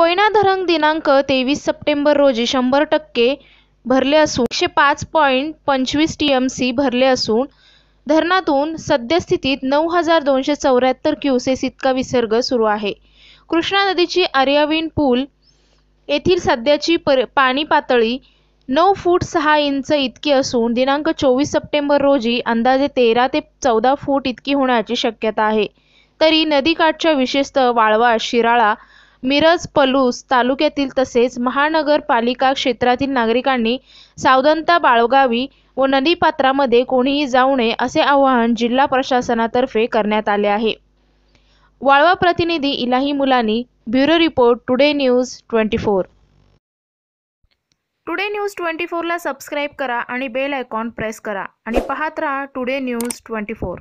कोयना धरण दिनांक तेवीस सप्टेंबर रोजी शंभर टक्के भरले असून एकशे पाच पॉईंट पंचवीस टी एम सी भरले असून धरणातून सद्यस्थितीत नऊ हजार दोनशे चौऱ्याहत्तर क्युसेस इतका विसर्ग सुरू आहे कृष्णा नदीची आर्यावीन पूल येथील सध्याची पर पाणी पातळी नऊ फूट सहा इंच इतकी असून दिनांक चोवीस सप्टेंबर रोजी अंदाजे तेरा ते चौदा फूट इतकी होण्याची शक्यता आहे तरी नदीकाठच्या विशेषतः वाळवा शिराळा मिरज पलूस तालुक्यातील तसेच महानगरपालिका क्षेत्रातील नागरिकांनी सावधानता बाळगावी व नदीपात्रामध्ये कोणीही जाऊ नये असे आवाहन जिल्हा प्रशासनातर्फे करण्यात आले आहे वाळवा प्रतिनिधी Ilahi Mulani bureau report today news twenty four today news ट्वेंटी फोरला सबस्क्राईब करा आणि बेल आयकॉन प्रेस करा आणि पाहत राहा टुडे न्यूज ट्वेंटी फोर